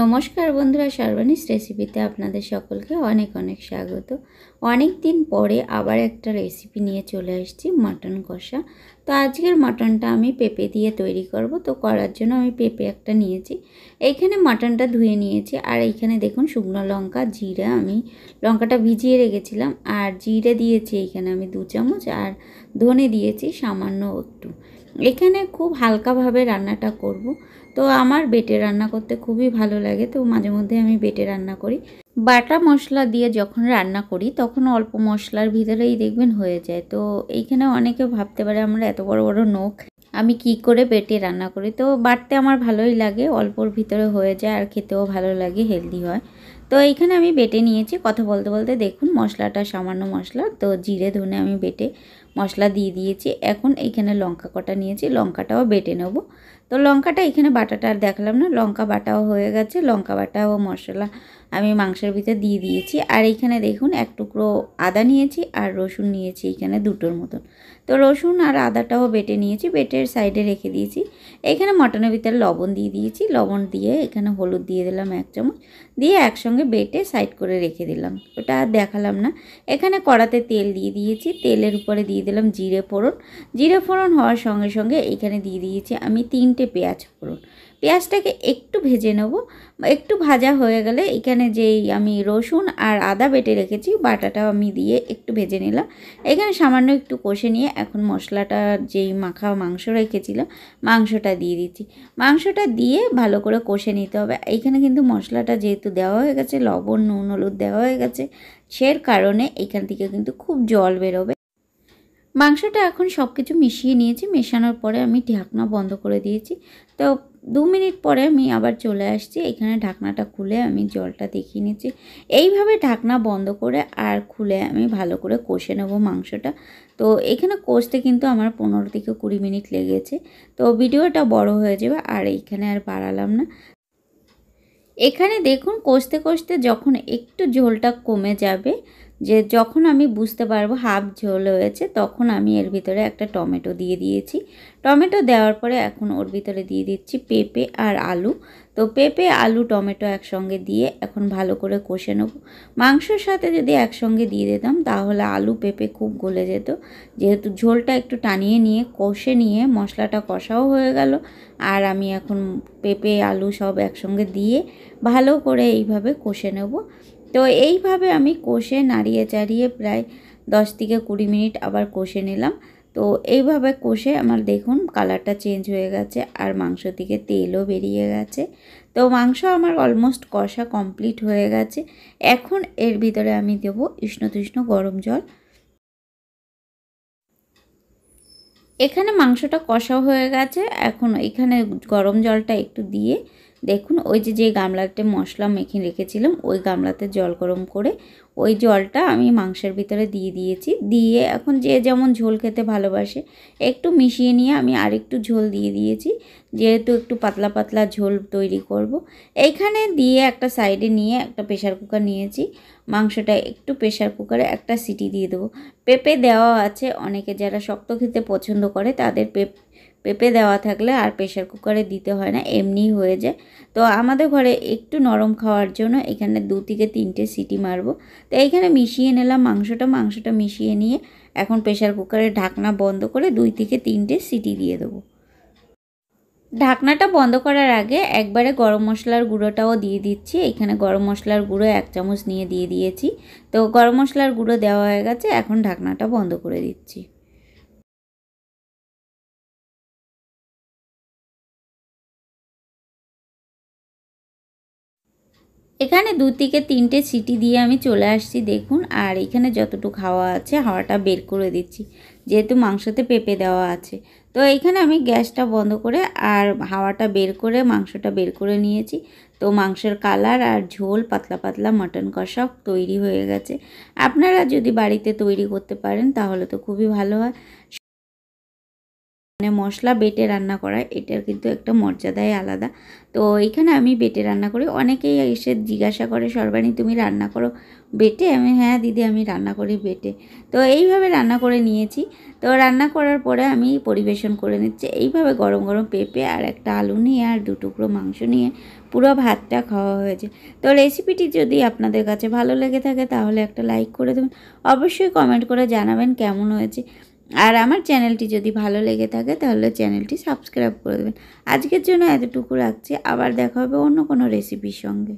নমস্কার বন্ধুরা সর্বানিস রেসিপিতে আপনাদের সকলকে অনেক অনেক স্বাগত অনেক দিন পরে আবার একটা রেসিপি নিয়ে চলে আসছি মাটন কষা তো আজকের মাটনটা আমি পেঁপে দিয়ে তৈরি করব তো করার জন্য আমি পেঁপে একটা নিয়েছি এইখানে মাটনটা ধুয়ে নিয়েছি আর এইখানে দেখুন শুকনো লঙ্কা জিরা আমি লঙ্কাটা ভিজিয়ে রেখেছিলাম আর জিরে দিয়েছি এইখানে আমি দু চামচ আর ধনে দিয়েছি সামান্য একটু এখানে খুব হালকাভাবে রান্নাটা করব তো আমার বেটে রান্না করতে খুবই ভালো লাগে তো মাঝে মধ্যে আমি বেটে রান্না করি বাটা মশলা দিয়ে যখন রান্না করি তখন অল্প মশলার ভিতরেই দেখবেন হয়ে যায় তো এইখানে অনেকে ভাবতে পারে আমরা এত বড় বড় নখ আমি কি করে বেটে রান্না করি তো বাটতে আমার ভালোই লাগে অল্পর ভিতরে হয়ে যায় আর খেতেও ভালো লাগে হেলদি হয় তো এইখানে আমি বেটে নিয়েছি কথা বলতে বলতে দেখুন মশলাটা সামান্য মশলা তো জিরে ধনে আমি বেটে মশলা দিয়ে দিয়েছি এখন এইখানে লঙ্কা কটা নিয়েছি লঙ্কাটাও বেটে নেব তো লঙ্কাটা এখানে বাটাটা আর দেখালাম না লঙ্কা বাটাও হয়ে গেছে লঙ্কা বাটা ও মশলা আমি মাংসের ভিতরে দিয়ে দিয়েছি আর এইখানে দেখুন এক টুকরো আদা নিয়েছি আর রসুন নিয়েছি এখানে দুটোর মতন তো রসুন আর আদাটাও বেটে নিয়েছি বেটের সাইডে রেখে দিয়েছি এখানে মটনের ভিতরে লবণ দিয়ে দিয়েছি লবণ দিয়ে এখানে হলুদ দিয়ে দিলাম এক চামচ দিয়ে একসঙ্গে বেটে সাইড করে রেখে দিলাম ওটা আর দেখালাম না এখানে কড়াতে তেল দিয়ে দিয়েছি তেলের উপরে দিয়ে দিলাম জিরে ফোড়ন জিরে ফোড়ন হওয়ার সঙ্গে সঙ্গে এখানে দিয়ে দিয়েছি আমি তিনটে পেঁয়াজ ফোড়ন পেঁয়াজটাকে একটু ভেজে নেব একটু ভাজা হয়ে গেলে এখানে যেই আমি রসুন আর আদা বেটে রেখেছি বাটাটাও আমি দিয়ে একটু ভেজে নিলাম এখানে সামান্য একটু কষে নিয়ে এখন মশলাটা যেই মাখা মাংস রেখেছিলাম মাংসটা দিয়ে দিচ্ছি মাংসটা দিয়ে ভালো করে কষে নিতে হবে এখানে কিন্তু মশলাটা যেহেতু দেওয়া হয়ে গেছে লবণ নুন হলুদ দেওয়া হয়ে গেছে সের কারণে এখান থেকে কিন্তু খুব জল বেরোবে মাংসটা এখন সব কিছু মিশিয়ে নিয়েছি মেশানোর পরে আমি ঢাকনা বন্ধ করে দিয়েছি তো দু মিনিট পরে আমি আবার চলে আসছি এখানে ঢাকনাটা খুলে আমি জলটা দেখিয়ে নিচ্ছি এইভাবে ঢাকনা বন্ধ করে আর খুলে আমি ভালো করে কষে নেব মাংসটা তো এখানে কষতে কিন্তু আমার পনেরো থেকে কুড়ি মিনিট লেগেছে তো ভিডিওটা বড় হয়ে যাবে আর এইখানে আর বাড়ালাম না এখানে দেখুন কষতে কষতে যখন একটু ঝোলটা কমে যাবে যে যখন আমি বুঝতে পারবো হাফ ঝোল হয়েছে তখন আমি এর ভিতরে একটা টমেটো দিয়ে দিয়েছি টমেটো দেওয়ার পরে এখন ওর ভিতরে দিয়ে দিচ্ছি পেঁপে আর আলু তো পেঁপে আলু টমেটো একসঙ্গে দিয়ে এখন ভালো করে কষে নেব মাংসের সাথে যদি একসঙ্গে দিয়ে দিতাম তাহলে আলু পেঁপে খুব গলে যেত যেহেতু ঝোলটা একটু টানিয়ে নিয়ে কষে নিয়ে মশলাটা কষাও হয়ে গেল আর আমি এখন পেঁপে আলু সব একসঙ্গে দিয়ে ভালো করে এইভাবে কষে নেব তো এইভাবে আমি কষে নাড়িয়ে চাড়িয়ে প্রায় দশ থেকে কুড়ি মিনিট আবার কষে নিলাম তো এইভাবে কষে আমার দেখুন কালারটা চেঞ্জ হয়ে গেছে আর মাংস থেকে তেলও বেরিয়ে গেছে তো মাংস আমার অলমোস্ট কষা কমপ্লিট হয়ে গেছে এখন এর ভিতরে আমি দেবো তৃষ্ণ গরম জল এখানে মাংসটা কষা হয়ে গেছে এখন এখানে গরম জলটা একটু দিয়ে দেখুন ওই যে যে গামলাতে মশলা মেখে রেখেছিলাম ওই গামলাতে জল গরম করে ওই জলটা আমি মাংসের ভিতরে দিয়ে দিয়েছি দিয়ে এখন যে যেমন ঝোল খেতে ভালোবাসে একটু মিশিয়ে নিয়ে আমি আরেকটু ঝোল দিয়ে দিয়েছি যেহেতু একটু পাতলা পাতলা ঝোল তৈরি করব। এইখানে দিয়ে একটা সাইডে নিয়ে একটা প্রেশার কুকার নিয়েছি মাংসটা একটু প্রেশার কুকারে একটা সিটি দিয়ে দেবো পেঁপে দেওয়া আছে অনেকে যারা শক্ত খেতে পছন্দ করে তাদের পেপ পেঁপে দেওয়া থাকলে আর প্রেশার কুকারে দিতে হয় না এমনিই হয়ে যায় তো আমাদের ঘরে একটু নরম খাওয়ার জন্য এখানে দু থেকে তিনটে সিটি মারবো তো এইখানে মিশিয়ে নিলাম মাংসটা মাংসটা মিশিয়ে নিয়ে এখন প্রেশার কুকারের ঢাকনা বন্ধ করে দুই থেকে তিনটে সিটি দিয়ে দেবো ঢাকনাটা বন্ধ করার আগে একবারে গরম মশলার গুঁড়োটাও দিয়ে দিচ্ছি এখানে গরম মশলার গুঁড়ো এক চামচ নিয়ে দিয়ে দিয়েছি তো গরম মশলার গুঁড়ো দেওয়া হয়ে গেছে এখন ঢাকনাটা বন্ধ করে দিচ্ছি এখানে দু থেকে তিনটে সিটি দিয়ে আমি চলে আসছি দেখুন আর এখানে যতটুকু হাওয়া আছে হাওয়াটা বের করে দিচ্ছি যেহেতু মাংসতে পেঁপে দেওয়া আছে তো এইখানে আমি গ্যাসটা বন্ধ করে আর হাওয়াটা বের করে মাংসটা বের করে নিয়েছি তো মাংসের কালার আর ঝোল পাতলা পাতলা মটন কষা তৈরি হয়ে গেছে আপনারা যদি বাড়িতে তৈরি করতে পারেন তাহলে তো খুবই ভালো হয় মানে মশলা বেটে রান্না করা এটার কিন্তু একটা মর্যাদাই আলাদা তো এখানে আমি বেটে রান্না করি অনেকেই এসে জিজ্ঞাসা করে সর্বাণী তুমি রান্না করো বেটে আমি হ্যাঁ দিদি আমি রান্না করি বেটে তো এইভাবে রান্না করে নিয়েছি তো রান্না করার পরে আমি পরিবেশন করে নিচ্ছি এইভাবে গরম গরম পেঁপে আর একটা আলু নিয়ে আর দু টুকরো মাংস নিয়ে পুরো ভাতটা খাওয়া হয়েছে তো রেসিপিটি যদি আপনাদের কাছে ভালো লেগে থাকে তাহলে একটা লাইক করে দেবেন অবশ্যই কমেন্ট করে জানাবেন কেমন হয়েছে আর আমার চ্যানেলটি যদি ভালো লেগে থাকে তাহলে চ্যানেলটি সাবস্ক্রাইব করে দেবেন আজকের জন্য এতটুকু রাখছি আবার দেখা হবে অন্য কোনো রেসিপির সঙ্গে